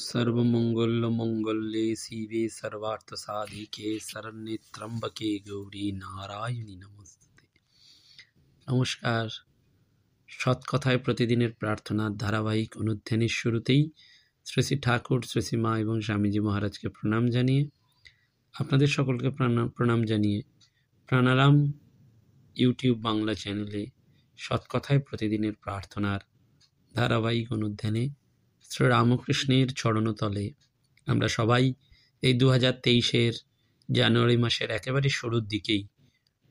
सर्वम शिवे सर्वार्थसाधिके শরণ্যে ত্রম্বকে গৌরী নারায়ণী নমস্তে নমস্কার সৎকথায় প্রতিদিনের প্রার্থনার ধারাবাহিক অনুধ্যানের শুরুতেই শ্রী ঠাকুর শ্রী মা এবং স্বামীজি মহারাজকে প্রণাম জানিয়ে আপনাদের সকলকে প্রণাম জানিয়ে প্রাণারাম ইউটিউব বাংলা চ্যানেলে সৎকথায় প্রতিদিনের প্রার্থনার ধারাবাহিক অনুধ্যানে শ্রী রামকৃষ্ণের চরণতলে আমরা সবাই এই দু হাজার তেইশের জানুয়ারি মাসের একেবারে শুরুর দিকেই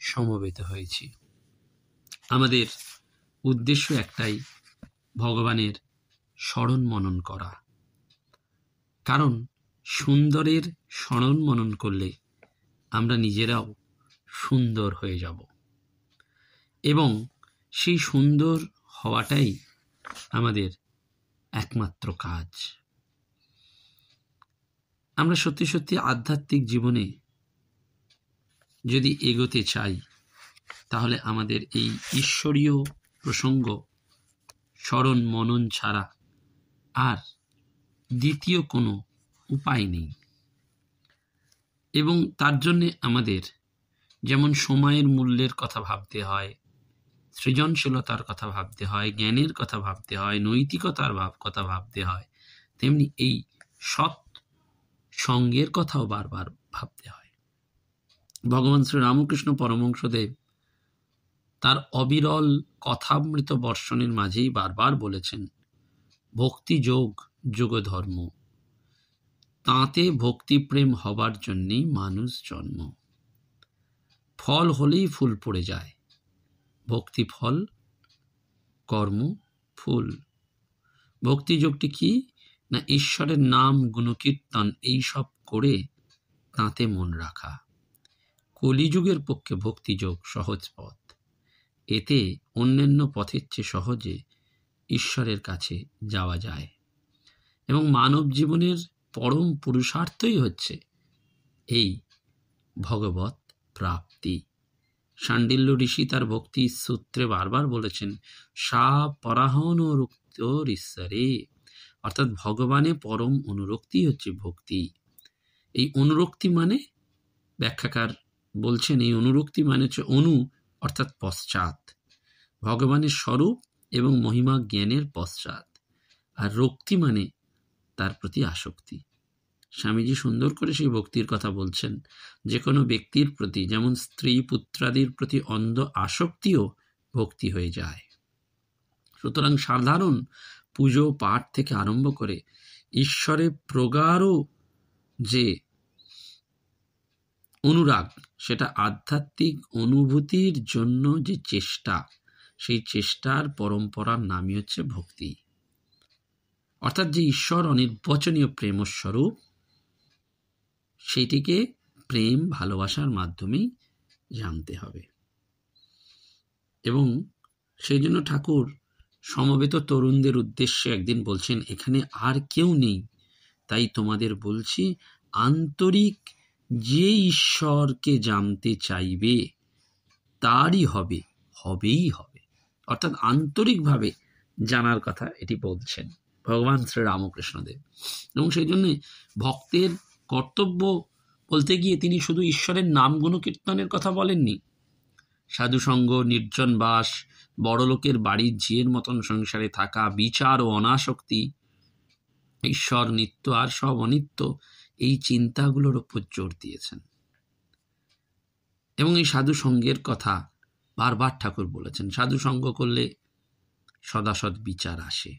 সমবেত হয়েছি আমাদের উদ্দেশ্য একটাই ভগবানের স্মরণ মনন করা কারণ সুন্দরের স্মরণ মনন করলে আমরা নিজেরাও সুন্দর হয়ে যাব এবং সেই সুন্দর হওয়াটাই আমাদের একমাত্র কাজ আমরা সত্যি সত্যি আধ্যাত্মিক জীবনে যদি এগোতে চাই তাহলে আমাদের এই ঈশ্বরীয় প্রসঙ্গ স্মরণ মনন ছাড়া আর দ্বিতীয় কোনো উপায় নেই এবং তার জন্যে আমাদের যেমন সময়ের মূল্যের কথা ভাবতে হয় সৃজনশীলতার কথা ভাবতে হয় জ্ঞানের কথা ভাবতে হয় নৈতিকতার ভাব কথা ভাবতে হয় তেমনি এই সৎ সঙ্গের কথাও বারবার ভাবতে হয় ভগবান শ্রীরামকৃষ্ণ পরমংশদেব তার অবিরল কথামৃত বর্ষণের মাঝেই বারবার বলেছেন ভক্তি যোগ যুগধর্ম তাঁতে ভক্তিপ্রেম হবার জন্যেই মানুষ জন্ম ফল হলেই ফুল পড়ে যায় ভক্তি ফল কর্ম ফুল ভক্তিযোগটি কি না ঈশ্বরের নাম গুণকীর্তন এইসব করে তাঁতে মন রাখা কলিযুগের পক্ষে ভক্তিযোগ সহজ পথ এতে অন্যান্য পথের চেয়ে সহজে ঈশ্বরের কাছে যাওয়া যায় এবং মানব জীবনের পরম পুরুষার্থই হচ্ছে এই ভগবত প্রাপ্তি শান্ডিল্য ঋষি তার ভক্তি সূত্রে বারবার বলেছেন সা পরাহন রুক্ত ঈশ্বরে অর্থাৎ ভগবানে পরম অনুরক্তি হচ্ছে ভক্তি এই অনুরক্তি মানে ব্যাখ্যাকার বলছেন এই অনুরক্তি মানে হচ্ছে অনু অর্থাৎ পশ্চাৎ ভগবানের স্বরূপ এবং মহিমা জ্ঞানের পশ্চাৎ আর রক্তি মানে তার প্রতি আসক্তি স্বামীজি সুন্দর করে সেই ভক্তির কথা বলছেন যে কোনো ব্যক্তির প্রতি যেমন স্ত্রী পুত্রাদির প্রতি অন্ধ আসক্তিও ভক্তি হয়ে যায় সুতরাং সাধারণ পুজো পাঠ থেকে আরম্ভ করে ঈশ্বরে প্রগাঢ় যে অনুরাগ সেটা আধ্যাত্মিক অনুভূতির জন্য যে চেষ্টা সেই চেষ্টার পরম্পরার নামই হচ্ছে ভক্তি অর্থাৎ যে ঈশ্বর অনির্বচনীয় প্রেমস্বরূপ সেইটিকে প্রেম ভালোবাসার মাধ্যমেই জানতে হবে এবং সেই জন্য ঠাকুর সমবেত তরুণদের উদ্দেশ্যে একদিন বলছেন এখানে আর কেউ নেই তাই তোমাদের বলছি আন্তরিক যে ঈশ্বরকে জানতে চাইবে তারই হবে হবেই হবে অর্থাৎ আন্তরিকভাবে জানার কথা এটি বলছেন ভগবান শ্রী রামকৃষ্ণদেব এবং সেই জন্যে ভক্তের কর্তব্য বলতে গিয়ে তিনি শুধু ঈশ্বরের নাম কীর্তনের কথা বলেননি সাধুসঙ্গ নির্জন বাস বড়লোকের বাড়ির ঝিয়ের মতন সংসারে থাকা বিচার ও অনাসক্তি ঈশ্বর নিত্য আর সব অনিত্য এই চিন্তাগুলোর ওপর জোর দিয়েছেন এবং এই সাধু সঙ্গের কথা বারবার ঠাকুর বলেছেন সাধু সঙ্গ করলে সদাসদ বিচার আসে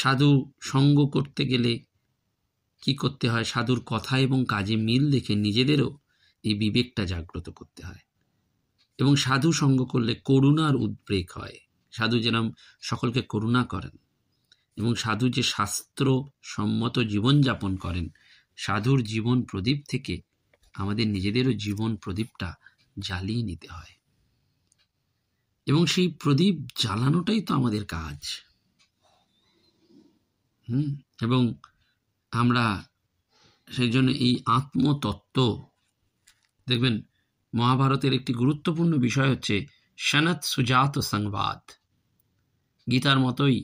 সাধু সঙ্গ করতে গেলে কি করতে হয় সাধুর কথা এবং কাজে মিল দেখে নিজেদেরও এই বিবেকটা জাগ্রত করতে হয় এবং সাধু সঙ্গ করলে করুণার উদ্বেগ হয় সাধু যেরম সকলকে করুণা করেন এবং সাধু যে শাস্ত্র সম্মত জীবনযাপন করেন সাধুর জীবন প্রদীপ থেকে আমাদের নিজেদেরও জীবন প্রদীপটা জ্বালিয়ে নিতে হয় এবং সেই প্রদীপ জ্বালানোটাই তো আমাদের কাজ হুম এবং আমরা সেই জন্য এই আত্মতত্ত্ব দেখবেন মহাভারতের একটি গুরুত্বপূর্ণ বিষয় হচ্ছে সনাত সুজাত সংবাদ গীতার মতোই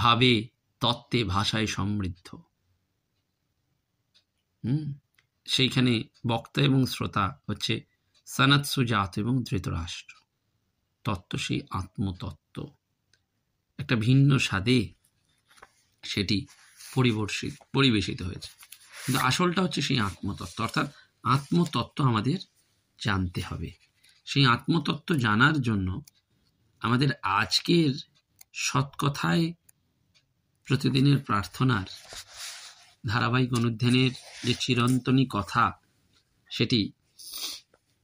ভাবে তত্ত্বে ভাষায় সমৃদ্ধ সেইখানে বক্তা এবং শ্রোতা হচ্ছে সনাত সুজাত এবং ধৃতরাষ্ট্র তত্ত্ব সেই আত্মতত্ত্ব একটা ভিন্ন স্বাদে সেটি পরিবর্ষিত পরিবেশিত হয়েছে কিন্তু আসলটা হচ্ছে সেই আত্মতত্ত্ব অর্থাৎ আত্মতত্ত্ব আমাদের জানতে হবে সেই আত্মতত্ত্ব জানার জন্য আমাদের আজকের সৎকথায় প্রতিদিনের প্রার্থনার ধারাবাহিক অনুধ্যানের যে চিরন্তনী কথা সেটি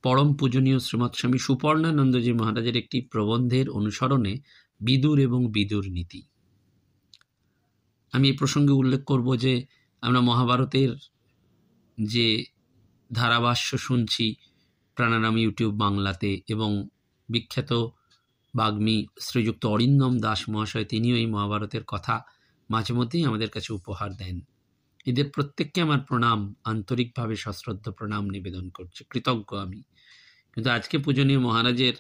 পরম পূজনীয় শ্রীমৎ স্বামী সুপর্ণানন্দজি মহারাজের একটি প্রবন্ধের অনুসরণে বিদুর এবং বিদুর নীতি আমি এ প্রসঙ্গে উল্লেখ করব যে আমরা মহাভারতের যে ধারাভাষ্য শুনছি প্রাণারাম ইউটিউব বাংলাতে এবং বিখ্যাত বাগ্মী শ্রীযুক্ত অরিন্দম দাস মহাশয় তিনিও এই মহাভারতের কথা মাঝে মধ্যেই আমাদের কাছে উপহার দেন এদের প্রত্যেককে আমার প্রণাম আন্তরিকভাবে সশ্রদ্ধ প্রণাম নিবেদন করছি কৃতজ্ঞ আমি কিন্তু আজকে পূজনীয় মহারাজের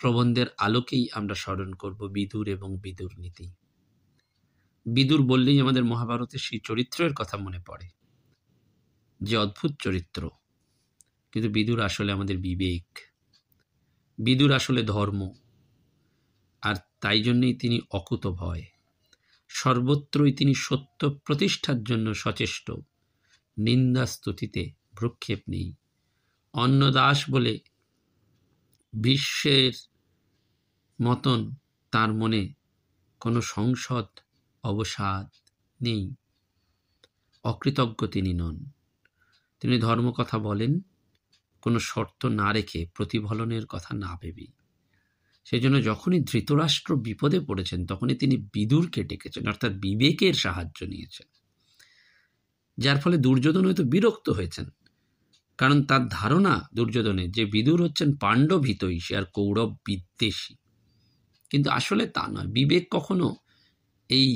প্রবন্ধের আলোকেই আমরা স্মরণ করব বিদুর এবং বিদুর নীতি বিদুর বললেই আমাদের মহাভারতের সেই চরিত্রের কথা মনে পড়ে যে অদ্ভুত চরিত্র কিন্তু বিদুর আসলে আমাদের বিবেক বিদুর আসলে ধর্ম আর তাই জন্যেই তিনি অকুত ভয় সর্বত্রই তিনি সত্য প্রতিষ্ঠার জন্য সচেষ্ট নিন্দা স্তুতিতে ভ্রক্ষেপ নেই অন্নদাস বলে বিশ্বের মতন তার মনে কোনো সংসদ অবসাদ নেই অকৃতজ্ঞ তিনি নন তিনি ধর্মকথা বলেন কোনো শর্ত না রেখে প্রতিফলনের কথা না ভেবেই সেজন্য যখনই ধৃতরাষ্ট্র বিপদে পড়েছেন তখনই তিনি বিদুরকে ডেকেছেন অর্থাৎ বিবেকের সাহায্য নিয়েছেন যার ফলে দুর্যোধন হয়তো বিরক্ত হয়েছেন কারণ তার ধারণা দুর্যোধনের যে বিদুর হচ্ছেন পাণ্ডব হিতৈষী আর কৌরব বিদ্বেষী কিন্তু আসলে তা নয় বিবেক কখনো এই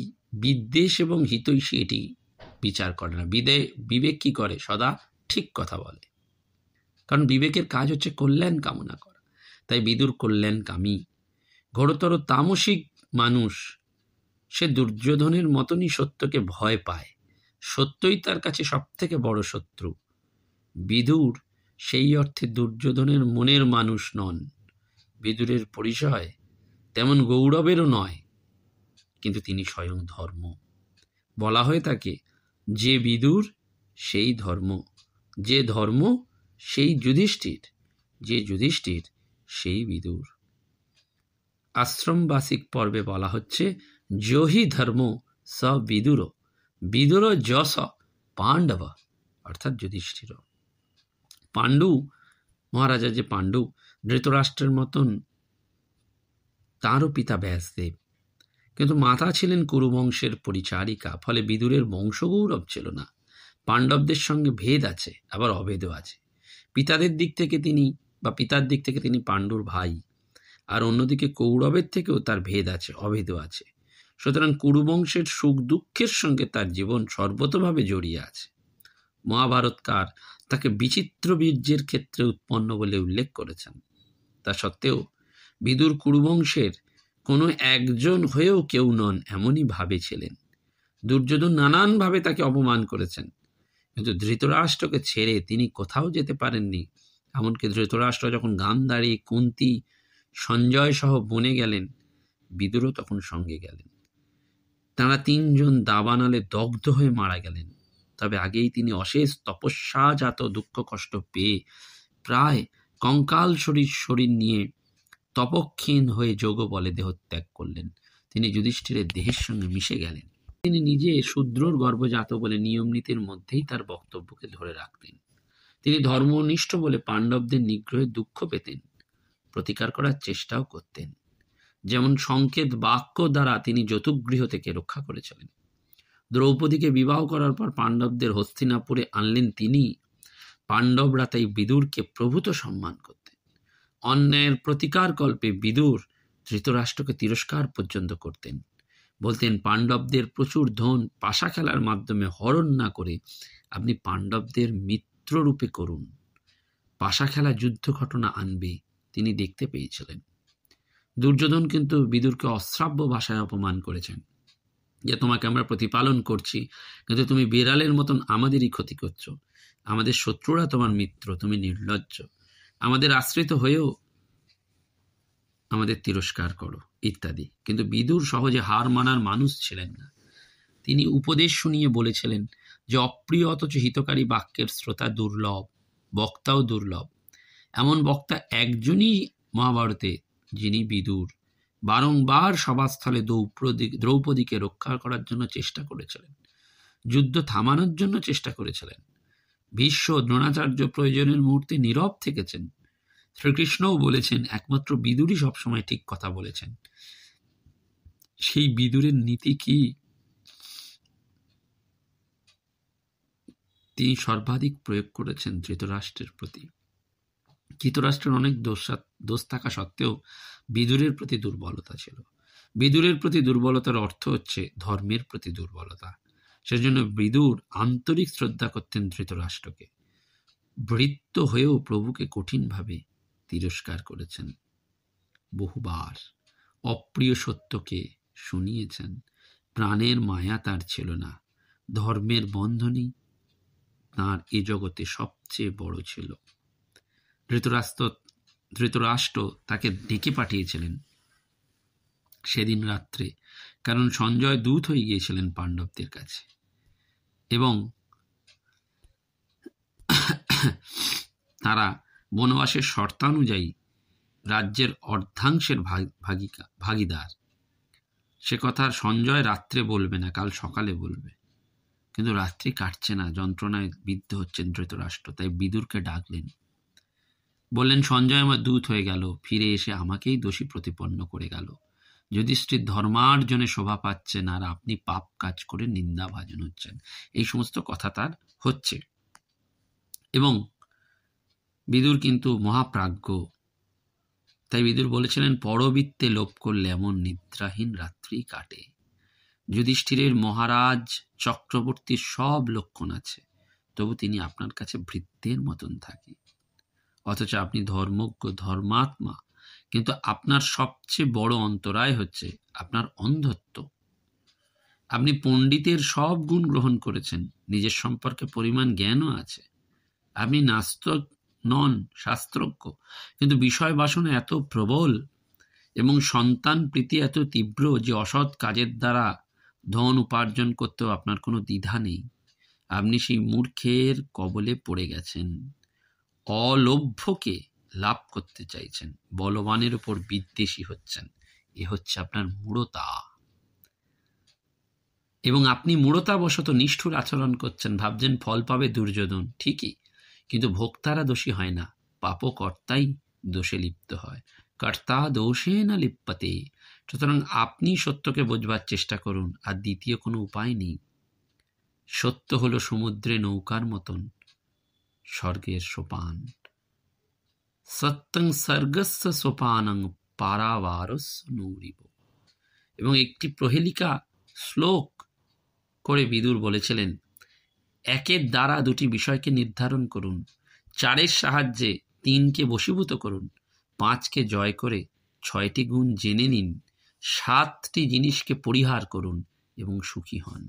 বিদ্বেষ এবং হিতৈষী এটি বিচার করে না বিদে বিবেক কী করে সদা ঠিক কথা বলে কারণ বিবেকের কাজ হচ্ছে কল্যাণ কামনা করা তাই বিদুর কল্যাণকামী ঘোরতর তামসিক মানুষ সে দুর্যোধনের মতনই সত্যকে ভয় পায় সত্যই তার কাছে সবথেকে বড় শত্রু বিদুর সেই অর্থে দুর্যোধনের মনের মানুষ নন বিদুরের পরিচয় তেমন গৌরবেরও নয় কিন্তু তিনি স্বয়ং ধর্ম বলা হয়ে থাকে যে বিদুর সেই ধর্ম যে ধর্ম সেই যুধিষ্ঠির যে যুধিষ্ঠির সেই বিদুর আশ্রমবাসিক পর্বে বলা হচ্ছে জহি ধর্ম স বিদুর বিদুর যস পাণ্ডব অর্থাৎ যুধিষ্ঠির পাণ্ডু মহারাজা যে পাণ্ডু ধৃতরাষ্ট্রের মতন তাঁরও পিতা ব্যাসদেব কিন্তু মাতা ছিলেন কুরুবংশের পরিচারিকা ফলে বিদুরের বংশগৌরব ছিল না পাণ্ডবদের সঙ্গে ভেদ আছে আবার অভেদও আছে পিতাদের দিক থেকে তিনি বা পিতার দিক থেকে তিনি পাণ্ডুর ভাই আর অন্যদিকে কৌরবের থেকেও তার ভেদ আছে অভেদ আছে সুতরাং কুরুবংশের সুখ দুঃখের সঙ্গে তার জীবন সর্বতভাবে জড়িয়ে আছে মহাভারতকার তাকে বিচিত্র বীর্যের ক্ষেত্রে উৎপন্ন বলে উল্লেখ করেছেন তা সত্ত্বেও বিদুর কুরুবংশের কোনো একজন হয়েও কেউ নন এমনই ভাবে ছিলেন দুর্যোধন নানানভাবে তাকে অপমান করেছেন কিন্তু ধৃতরাষ্ট্রকে ছেড়ে তিনি কোথাও যেতে পারেননি এমনকি ধৃতরাষ্ট্র যখন গান্ধারী কুন্তি সঞ্জয় সহ বনে গেলেন বিদুরও তখন সঙ্গে গেলেন তারা তিনজন দাবানালে দগ্ধ হয়ে মারা গেলেন তবে আগেই তিনি অশেষ তপস্যাজাত দুঃখ কষ্ট পেয়ে প্রায় কঙ্কাল শরীর শরীর নিয়ে তপক্ষীণ হয়ে যোগ বলে দেহত্যাগ করলেন তিনি যুধিষ্ঠিরের দেহের সঙ্গে মিশে গেলেন তিনি নিজে শূদ্রর গর্ভজাত বলে নিয়ম নীতির মধ্যেই তার বক্তব্যকে ধরে রাখতেন তিনি ধর্মনিষ্ঠ বলে পাণ্ডবদের নিগ্রহে দুঃখ পেতেন প্রতিকার করার চেষ্টাও করতেন যেমন সংকেত বাক্য দ্বারা তিনি যতুগৃহ থেকে রক্ষা করেছিলেন দ্রৌপদীকে বিবাহ করার পর পাণ্ডবদের হস্তিনাপুরে আনলেন তিনি পাণ্ডবরা তাই বিদুরকে প্রভূত সম্মান করতেন অন্যায়ের প্রতিকার কল্পে বিদুর ধৃতরাষ্ট্রকে তিরস্কার পর্যন্ত করতেন বলতেন পাণ্ডবদের প্রচুর ধন পাশা খেলার মাধ্যমে হরণ না করে আপনি পাণ্ডবদের মিত্ররূপে করুন পাশা খেলা যুদ্ধ ঘটনা আনবে তিনি দেখতে পেয়েছিলেন দুর্যোধন কিন্তু বিদুরকে অশ্রাব্য ভাষায় অপমান করেছেন যে তোমাকে আমরা প্রতিপালন করছি কিন্তু তুমি বিড়ালের মতন আমাদেরই ক্ষতি করছো আমাদের শত্রুরা তোমার মিত্র তুমি নির্লজ্জ আমাদের আশ্রিত হয়েও আমাদের তিরস্কার করো ইত্যাদি কিন্তু বিদুর সহজে হার মানার মানুষ ছিলেন না তিনি উপদেশ শুনিয়ে বলেছিলেন যে অপ্রিয় অথচ হিতকারী বাক্যের শ্রোতা দুর্লভ বক্তাও দুর্লভ এমন বক্তা একজনই মহাভারতে যিনি বিদুর বারংবার সভাস্থলে দ্রৌপদী দ্রৌপদীকে রক্ষা করার জন্য চেষ্টা করেছিলেন যুদ্ধ থামানোর জন্য চেষ্টা করেছিলেন বিশ্ব দ্রোণাচার্য প্রয়োজনের মুহূর্তে নীরব থেকেছেন শ্রীকৃষ্ণও বলেছেন একমাত্র বিদুরই সবসময় ঠিক কথা বলেছেন সেই বিদুরের নীতি কি তিনি সর্বাধিক প্রয়োগ করেছেন ধৃতরাষ্ট্রের প্রতি ধৃতরাষ্ট্রের অনেক দোষ থাকা সত্ত্বেও বিদুরের প্রতি দুর্বলতা ছিল বিদুরের প্রতি দুর্বলতার অর্থ হচ্ছে ধর্মের প্রতি দুর্বলতা সেজন্য বিদুর আন্তরিক শ্রদ্ধা করতেন ধৃতরাষ্ট্রকে বৃত্ত হয়েও প্রভুকে কঠিনভাবে তিরস্কার করেছেন বহুবার অপ্রিয় সত্যকে শুনিয়েছেন প্রাণের মায়া তার ছিল না ধর্মের বন্ধনই তাঁর এ জগতে সবচেয়ে বড় ছিল ধৃতরাষ্ট্র ধৃতরাষ্ট্র তাকে ডেকে পাঠিয়েছিলেন সেদিন রাত্রে কারণ সঞ্জয় দূত হয়ে গিয়েছিলেন পাণ্ডবদের কাছে এবং তারা বনবাসের শর্তানুযায়ী রাজ্যের অর্ধাংশের ভাগিকা ভাগিদার সে কথা সঞ্জয় রাত্রে বলবে না কাল সকালে বলবে কিন্তু রাত্রি কাটছে না যন্ত্রণায় বিদ্ধ হচ্ছেন ধৃতরাষ্ট্র তাই বিদুরকে ডাকলেন বললেন সঞ্জয় আমার দূত হয়ে গেল ফিরে এসে আমাকেই দোষী প্রতিপন্ন করে গেল যদি যুধিষ্ঠির ধর্মার্জনে শোভা পাচ্ছেন আর আপনি পাপ কাজ করে নিন্দা ভাজন হচ্ছেন এই সমস্ত কথা তার হচ্ছে এবং বিদুর কিন্তু মহাপ্রাজ্ঞ তাই বিদুর বলেছিলেন পরবৃত্তে লোভ করলে এমন নিদ্রাহীন রাত্রি কাটে যুধিষ্ঠিরের মহারাজ চক্রবর্তীর সব লক্ষণ আছে তবু তিনি আপনার কাছে ভৃত্যের মতন থাকে অথচ আপনি ধর্মজ্ঞ ধর্মাত্মা কিন্তু আপনার সবচেয়ে বড় অন্তরায় হচ্ছে আপনার অন্ধত্ব আপনি পণ্ডিতের সব গুণ গ্রহণ করেছেন নিজের সম্পর্কে পরিমাণ জ্ঞানও আছে আপনি নাস্তক নন শাস্ত্রজ্ঞ কিন্তু বিষয় বাসনা এত প্রবল এবং সন্তান প্রীতি এত তীব্র যে অসৎ কাজের দ্বারা ধন উপার্জন করতেও আপনার কোনো দ্বিধা নেই আপনি সেই মূর্খের কবলে পড়ে গেছেন অলভ্যকে লাভ করতে চাইছেন বলবানের ওপর বিদ্বেষী হচ্ছেন এ হচ্ছে আপনার মূঢ়তা এবং আপনি মূঢ়তাবশত নিষ্ঠুর আচরণ করছেন ভাবছেন ফল পাবে দুর্যোধন ঠিকই কিন্তু ভোক্তারা দোষী হয় না পাপকর্তাই দোষে লিপ্ত হয় কর্তা দোষে না লিপ্পাতে সুতরাং আপনি সত্যকে বোঝবার চেষ্টা করুন আর দ্বিতীয় কোনো উপায় নেই সত্য হলো সমুদ্রে নৌকার মতন স্বর্গের সোপান সত্যং সর্গস্ব সোপানং পারাবারস নৌরিব এবং একটি প্রহেলিকা শ্লোক করে বিদুর বলেছিলেন একের দ্বারা দুটি বিষয়কে নির্ধারণ করুন চারের সাহায্যে তিনকে বশীভূত করুন পাঁচকে জয় করে ছয়টি গুণ জেনে নিন সাতটি জিনিসকে পরিহার করুন এবং সুখী হন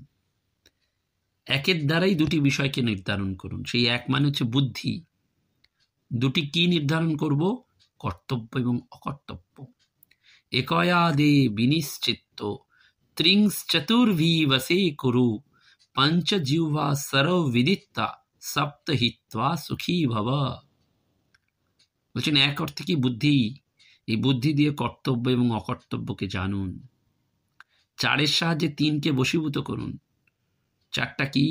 একের দ্বারাই দুটি বিষয়কে নির্ধারণ করুন সেই এক মানে হচ্ছে বুদ্ধি দুটি কি নির্ধারণ করব কর্তব্য এবং অকর্তব্য একয়াদে বিনিশ্চিত্ত ত্রিংশ চতুর্ভি বসে কুরু পঞ্চ पञ्चजिह्वा सर्वविदित्ता সপ্তহিত্বা সুখী ভব বলছেন এক অর্থে কি বুদ্ধি এই বুদ্ধি দিয়ে কর্তব্য এবং অকর্তব্যকে জানুন চারের সাহায্যে তিনকে বশীভূত করুন চারটা কি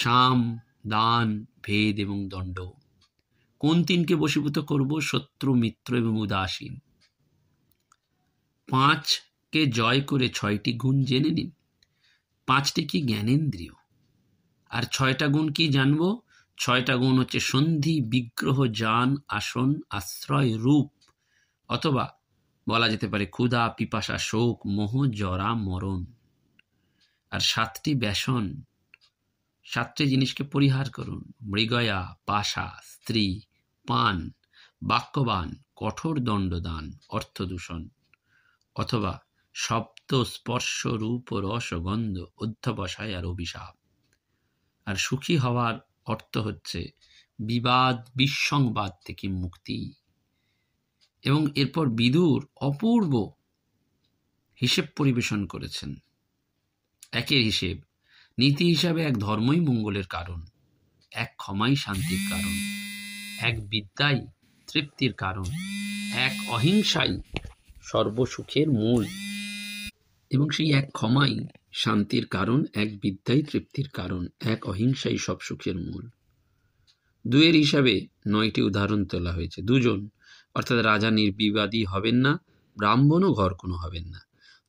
সাম দান ভেদ এবং দণ্ড কোন তিনকে বশীভূত করব শত্রু মিত্র এবং উদাসীন পাঁচকে জয় করে ছয়টি গুণ জেনে নিন পাঁচটি কি জ্ঞানেন্দ্রিয় আর ছয়টা গুণ কি জানব ছয়টা গুণ হচ্ছে সন্ধি বিগ্রহ যান আসন আশ্রয় রূপ অথবা বলা যেতে পারে ক্ষুধা পিপাসা শোক মোহ জরা মরণ আর সাতটি ব্যাসন সাতটি জিনিসকে পরিহার করুন মৃগয়া পাশা স্ত্রী পান বাক্যবান কঠোর দণ্ডদান অর্থদূষণ অথবা শব্দ স্পর্শ রূপ রস গন্ধ অধ্যবসায় আর অভিশাপ আর সুখী হওয়ার অর্থ হচ্ছে বিবাদ বিসংবাদ থেকে মুক্তি এবং এরপর বিদুর অপূর্ব হিসেব পরিবেশন করেছেন একের হিসেব নীতি হিসাবে এক ধর্মই মঙ্গলের কারণ এক ক্ষমাই শান্তির কারণ এক বিদ্যাই তৃপ্তির কারণ এক অহিংসাই সর্বসুখের মূল এবং সেই এক ক্ষমাই শান্তির কারণ এক বিদ্যাই তৃপ্তির কারণ এক অহিংসাই সব সুখের মূল দুয়ের হিসাবে নয়টি উদাহরণ তোলা হয়েছে দুজন অর্থাৎ রাজা নির্বিবাদী হবেন না ব্রাহ্মণও ঘর কোনো হবেন না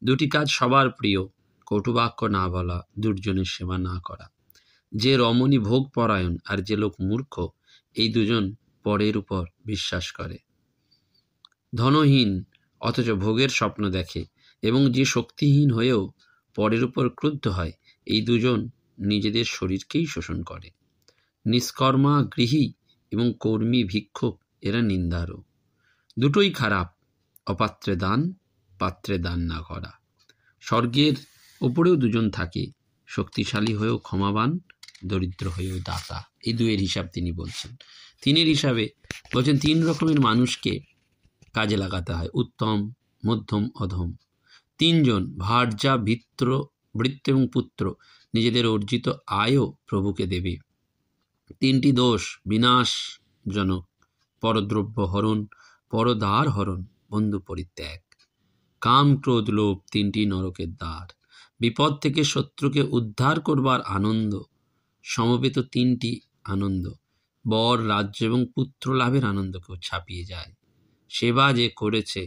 দুটি কাজ সবার প্রিয় কটুবাক্য না বলা দুর্জনের সেবা না করা যে রমণী ভোগ পরায়ণ আর যে লোক মূর্খ এই দুজন পরের উপর বিশ্বাস করে ধনহীন অথচ ভোগের স্বপ্ন দেখে এবং যে শক্তিহীন হয়েও পরের উপর ক্রুদ্ধ হয় এই দুজন নিজেদের শরীরকেই শোষণ করে নিষ্কর্মা গৃহী এবং কর্মী ভিক্ষুক এরা নিন্দারও দুটোই খারাপ অপাত্রে দান পাত্রে দান না করা স্বর্গের ওপরেও দুজন থাকে শক্তিশালী হয়েও ক্ষমাবান দরিদ্র হয়েও দাতা এই দুয়ের হিসাব তিনি বলছেন তিনের হিসাবে বলছেন তিন রকমের মানুষকে কাজে লাগাতে হয় উত্তম মধ্যম অধম তিনজন ভার্যা ভিত্র বৃত্ত এবং পুত্র নিজেদের অর্জিত আয়ও প্রভুকে দেবে তিনটি দোষ বিনাশজনক পরদ্রব্য হরণ পরদ্বার হরণ বন্ধু পরিত্যাগ কাম ক্রোধ লোভ তিনটি নরকের দ্বার বিপদ থেকে শত্রুকে উদ্ধার করবার আনন্দ সমবেত তিনটি আনন্দ বর রাজ্য এবং পুত্র লাভের আনন্দকেও ছাপিয়ে যায় সেবা যে করেছে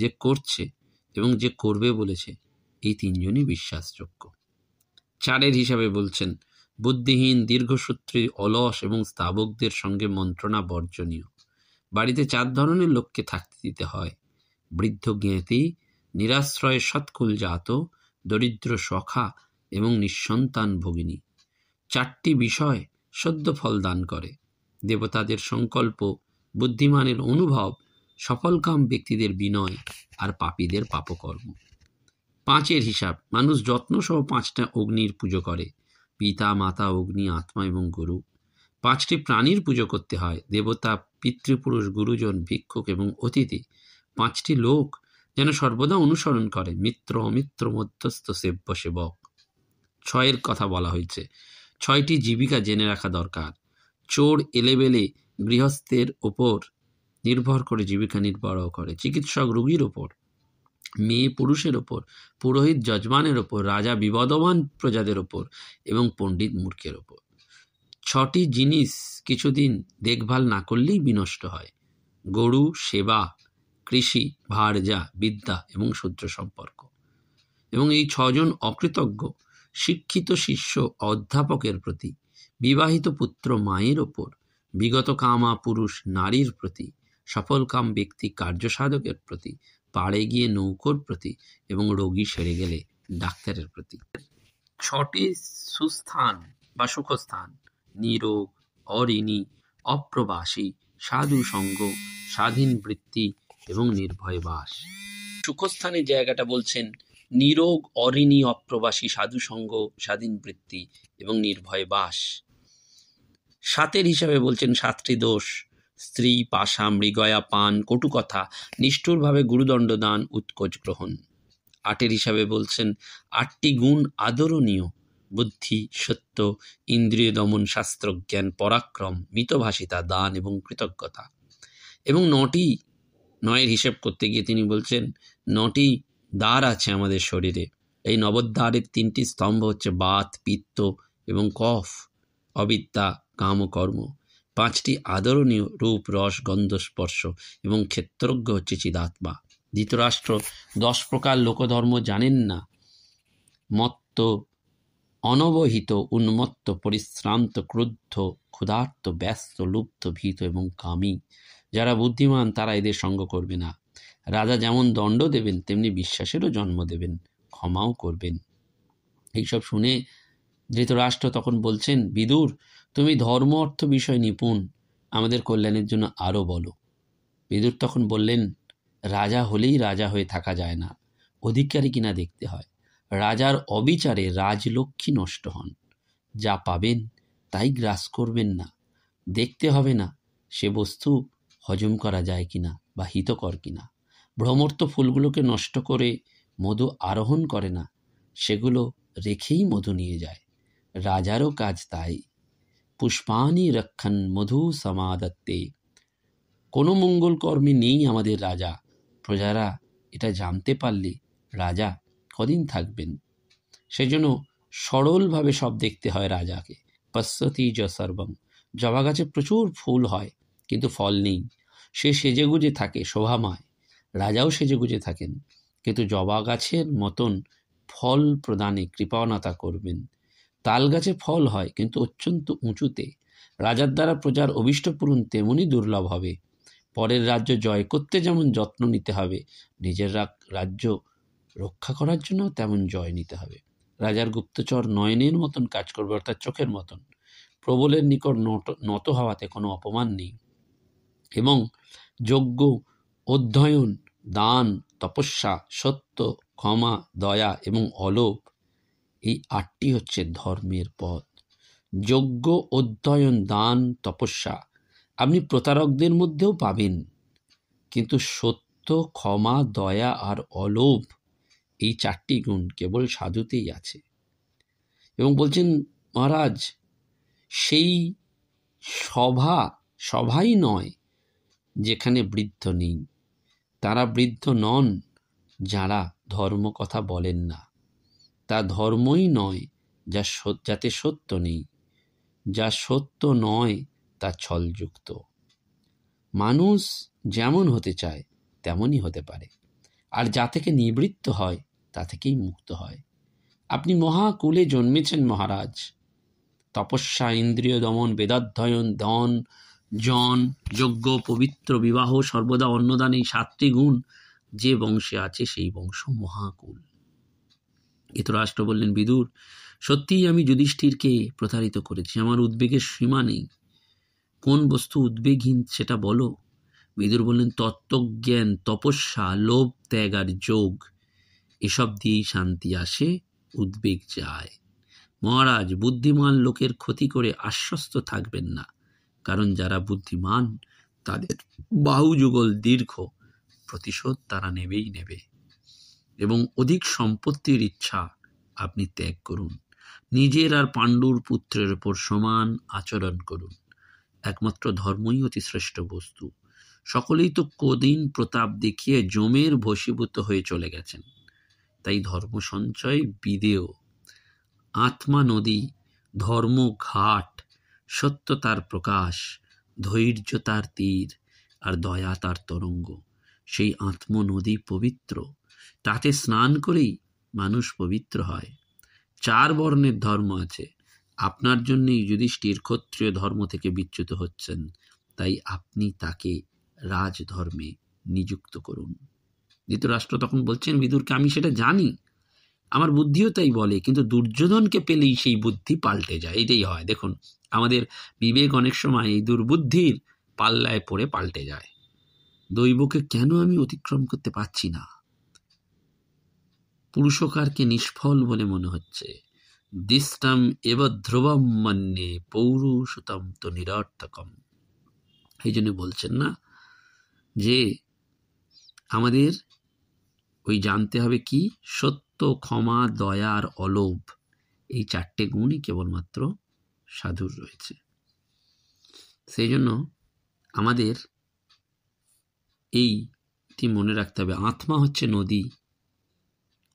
যে করছে এবং যে করবে বলেছে এই তিনজনই বিশ্বাসযোগ্য চারের হিসাবে বলছেন বুদ্ধিহীন দীর্ঘসূত্রী অলস এবং স্থাবকদের সঙ্গে মন্ত্রণা বর্জনীয় বাড়িতে চার ধরনের লোককে থাকতে দিতে হয় বৃদ্ধ জ্ঞাতি নিরাশ্রয় সৎকুল জাত দরিদ্র সখা এবং নিঃসন্তান ভগিনী চারটি বিষয় সদ্য ফল দান করে দেবতাদের সংকল্প বুদ্ধিমানের অনুভব সফলকাম ব্যক্তিদের বিনয় আর পাপীদের পাপকর্ম পাঁচের হিসাব মানুষ যত্ন সহ পাঁচটা অগ্নির পুজো করে পিতা মাতা অগ্নি আত্মা এবং গুরু পাঁচটি প্রাণীর পুজো করতে হয় দেবতা পিতৃপুরুষ গুরুজন ভিক্ষুক এবং অতিথি পাঁচটি লোক যেন সর্বদা অনুসরণ করে মিত্র অমিত্র মধ্যস্থ সেব্য সেবক ছয়ের কথা বলা হয়েছে ছয়টি জীবিকা জেনে রাখা দরকার চোর এলেবেলে গৃহস্থের ওপর নির্ভর করে জীবিকা নির্বাহ করে চিকিৎসক রুগীর ওপর মেয়ে পুরুষের ওপর পুরোহিত যজমানের ওপর রাজা বিবদমান প্রজাদের ওপর এবং পণ্ডিত মূর্খের ওপর ছটি জিনিস কিছুদিন দেখভাল না করলেই বিনষ্ট হয় গরু সেবা কৃষি ভারজা বিদ্যা এবং সূত্র সম্পর্ক এবং এই ছজন অকৃতজ্ঞ শিক্ষিত শিষ্য অধ্যাপকের প্রতি বিবাহিত পুত্র মায়ের ওপর বিগত কামা পুরুষ নারীর প্রতি সফলকাম ব্যক্তি কার্যসাধকের প্রতি পাড়ে গিয়ে নৌকোর প্রতি এবং রোগী সেরে গেলে ডাক্তারের প্রতি ছটি সুস্থান বা সুখস্থান নিরোগ অঋণী অপ্রবাসী সাধু সঙ্গ স্বাধীন বৃত্তি এবং নির্ভয় বাস সুখস্থানের জায়গাটা বলছেন নিরোগ অঋণী অপ্রবাসী সাধু সঙ্গ স্বাধীন বৃত্তি এবং নির্ভয় বাস সাতের হিসাবে বলছেন সাতটি দোষ স্ত্রী পাশা মৃগয়া পান কটুকথা নিষ্ঠুরভাবে গুরুদণ্ড দান উৎকোচ গ্রহণ আটের হিসাবে বলছেন আটটি গুণ আদরণীয় বুদ্ধি সত্য ইন্দ্রিয় দমন শাস্ত্রজ্ঞান পরাক্রম মিতভাষিতা দান এবং কৃতজ্ঞতা এবং নটি নয়ের হিসেব করতে গিয়ে তিনি বলছেন নটি দ্বার আছে আমাদের শরীরে এই নবদ্বারের তিনটি স্তম্ভ হচ্ছে বাত পিত্ত এবং কফ অবিদ্যা কাম কর্ম পাঁচটি আদরণীয় রূপ রস গন্ধ স্পর্শ এবং ক্ষেত্রজ্ঞ হচ্ছে চিদাত্মা ধৃতরাষ্ট্র দশ প্রকার লোকধর্ম জানেন না মত্ত অনবহিত উন্মত্ত পরিশ্রান্ত ক্রুদ্ধ ক্ষুধার্ত ব্যস্ত লুপ্ত ভীত এবং কামি যারা বুদ্ধিমান তারা এদের সঙ্গ করবে না রাজা যেমন দণ্ড দেবেন তেমনি বিশ্বাসেরও জন্ম দেবেন ক্ষমাও করবেন এইসব শুনে ধৃতরাষ্ট্র তখন বলছেন বিদুর তুমি ধর্ম অর্থ বিষয় নিপুণ আমাদের কল্যাণের জন্য আরও বলো বিদুর তখন বললেন রাজা হলেই রাজা হয়ে থাকা যায় না অধিকারী কিনা দেখতে হয় রাজার অবিচারে রাজলক্ষ্মী নষ্ট হন যা পাবেন তাই গ্রাস করবেন না দেখতে হবে না সে বস্তু হজম করা যায় কিনা বা হিতকর কিনা ভ্রমর্ত ফুলগুলোকে নষ্ট করে মধু আরোহণ করে না সেগুলো রেখেই মধু নিয়ে যায় রাজারও কাজ তাই পুষ্পানি রক্ষণ মধু সমাদত্তে কোনো মঙ্গলকর্মী নেই আমাদের রাজা প্রজারা এটা জানতে পারলে রাজা কদিন থাকবেন সেজন্য সরলভাবে সব দেখতে হয় রাজাকে পশ্যতি য সর্বম জবা গাছে প্রচুর ফুল হয় কিন্তু ফল নেই সে সেজেগুজে থাকে শোভাময় রাজাও সেজেগুজে থাকেন কিন্তু জবা গাছের মতন ফল প্রদানে কৃপণতা করবেন তাল গাছে ফল হয় কিন্তু অত্যন্ত উঁচুতে রাজার দ্বারা প্রজার অভিষ্ট পূরণ তেমনই দুর্লভ হবে পরের রাজ্য জয় করতে যেমন যত্ন নিতে হবে নিজের রাজ্য রক্ষা করার জন্য তেমন জয় নিতে হবে রাজার গুপ্তচর নয়নের মতন কাজ করবে অর্থাৎ চোখের মতন প্রবলের নিকট নত নত হওয়াতে কোনো অপমান নেই এবং যোগ্য অধ্যয়ন দান তপস্যা সত্য ক্ষমা দয়া এবং অলোভ এই আটটি হচ্ছে ধর্মের পথ যজ্ঞ অধ্যয়ন দান তপস্যা আপনি প্রতারকদের মধ্যেও পাবেন কিন্তু সত্য ক্ষমা দয়া আর অলোভ এই চারটি গুণ কেবল সাধুতেই আছে এবং বলছেন মহারাজ সেই সভা সভাই নয় যেখানে বৃদ্ধ নেই তারা বৃদ্ধ নন যারা ধর্ম কথা বলেন না তা ধর্মই নয় যা যাতে সত্য নেই যা সত্য নয় তা ছলযুক্ত মানুষ যেমন হতে চায় তেমনই হতে পারে আর যা থেকে নিবৃত্ত হয় তা থেকেই মুক্ত হয় আপনি মহাকুলে জন্মেছেন মহারাজ তপস্যা ইন্দ্রিয় দমন বেদাধ্যয়ন দন জন যজ্ঞ পবিত্র বিবাহ সর্বদা অন্নদান এই সাতটি গুণ যে বংশে আছে সেই বংশ মহাকুল ধৃতরাষ্ট্র বললেন বিদুর সত্যিই আমি যুধিষ্ঠিরকে প্রতারিত করেছি আমার উদ্বেগের সীমা নেই কোন বস্তু উদ্বেগহীন সেটা বলো বিদুর বললেন তত্ত্বজ্ঞান তপস্যা লোভ ত্যাগ আর যোগ এসব দিয়েই শান্তি আসে উদ্বেগ যায় মহারাজ বুদ্ধিমান লোকের ক্ষতি করে আশ্বস্ত থাকবেন না কারণ যারা বুদ্ধিমান তাদের বাহু যুগল দীর্ঘ প্রতিশোধ তারা নেবেই নেবে এবং অধিক সম্পত্তির ইচ্ছা আপনি ত্যাগ করুন নিজের আর পাণ্ডুর পুত্রের ওপর সমান আচরণ করুন একমাত্র ধর্মই অতি শ্রেষ্ঠ বস্তু সকলেই তো কদিন প্রতাপ দেখিয়ে জমের ভসীভূত হয়ে চলে গেছেন তাই ধর্ম সঞ্চয় বিদেয় আত্মা নদী ধর্ম ঘাট সত্যতার প্রকাশ ধৈর্য তার তীর আর দয়া তার তরঙ্গ সেই আত্মনদী পবিত্র তাতে স্নান করেই মানুষ পবিত্র হয় চার বর্ণের ধর্ম আছে আপনার জন্যেই যুধিষ্ঠির ক্ষত্রিয় ধর্ম থেকে বিচ্যুত হচ্ছেন তাই আপনি তাকে রাজধর্মে নিযুক্ত করুন ধৃতরাষ্ট্র তখন বলছেন বিদুরকে আমি সেটা জানি আমার বুদ্ধিও তাই বলে কিন্তু দুর্যোধনকে পেলেই সেই বুদ্ধি পাল্টে যায় এটাই হয় দেখুন আমাদের বিবেক অনেক সময় এই দুর্বুদ্ধির পাল্লায় পড়ে পাল্টে যায় দৈবকে কেন আমি অতিক্রম করতে পারছি না পুরুষকারকে নিষ্ফল বলে মনে হচ্ছে দিষ্টাম এব ধ্রুবম মান্যে পৌরুষতাম তো নিরর্থকম এই জন্য বলছেন না যে আমাদের ওই জানতে হবে কি সত্য ক্ষমা দয়ার অলোভ এই চারটে গুণই কেবলমাত্র সাধুর রয়েছে সেই জন্য আমাদের এইটি মনে রাখতে হবে আত্মা হচ্ছে নদী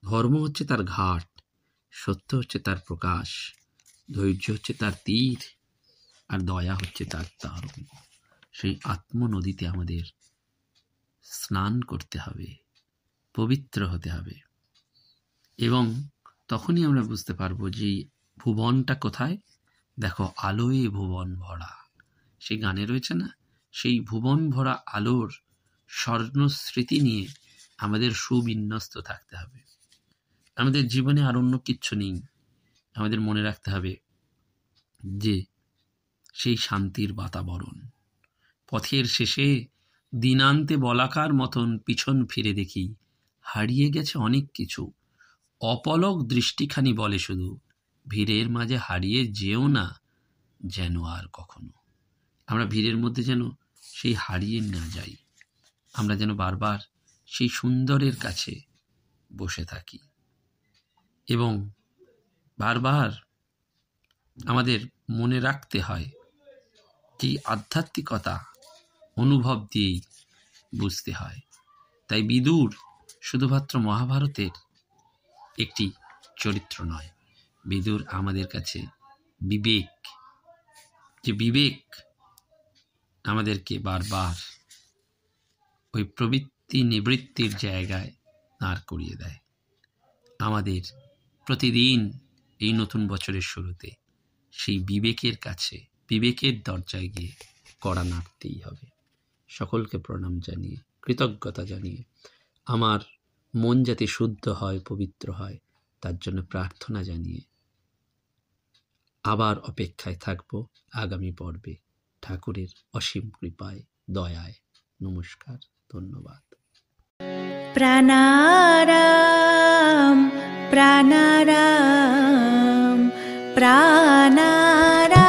ধর্ম হচ্ছে তার ঘাট সত্য হচ্ছে তার প্রকাশ ধৈর্য হচ্ছে তার তীর আর দয়া হচ্ছে তার তার সেই আত্মনদীতে আমাদের স্নান করতে হবে পবিত্র হতে হবে এবং তখনই আমরা বুঝতে পারবো যে ভুবনটা কোথায় দেখো আলোয় ভুবন ভরা সেই গানে রয়েছে না সেই ভুবন ভরা আলোর স্বর্ণস্মৃতি নিয়ে আমাদের সুবিন্যস্ত থাকতে হবে আমাদের জীবনে আর অন্য কিচ্ছু নেই আমাদের মনে রাখতে হবে যে সেই শান্তির বাতাবরণ পথের শেষে দিনান্তে বলাকার মতন পিছন ফিরে দেখি হারিয়ে গেছে অনেক কিছু অপলক দৃষ্টিখানি বলে শুধু ভিড়ের মাঝে হারিয়ে যেও না যেন আর কখনো আমরা ভিড়ের মধ্যে যেন সেই হারিয়ে না যাই আমরা যেন বারবার সেই সুন্দরের কাছে বসে থাকি এবং বারবার আমাদের মনে রাখতে হয় যে আধ্যাত্মিকতা অনুভব দিয়েই বুঝতে হয় তাই বিদুর শুধুমাত্র মহাভারতের একটি চরিত্র নয় বিদুর আমাদের কাছে বিবেক যে বিবেক আমাদেরকে বারবার ওই প্রবৃত্তি নিবৃত্তির জায়গায় দাঁড় করিয়ে দেয় আমাদের প্রতিদিন এই নতুন বছরের শুরুতে সেই বিবেকের কাছে বিবেকের দরজায় গিয়ে কড়া নাড়তেই হবে সকলকে প্রণাম জানিয়ে কৃতজ্ঞতা জানিয়ে আমার মন যাতে শুদ্ধ হয় পবিত্র হয় তার জন্য প্রার্থনা জানিয়ে আবার অপেক্ষায় থাকব আগামী পর্বে ঠাকুরের অসীম কৃপায় দয়ায় নমস্কার ধন্যবাদ প্রাণারাম प्राणारा प्राणारा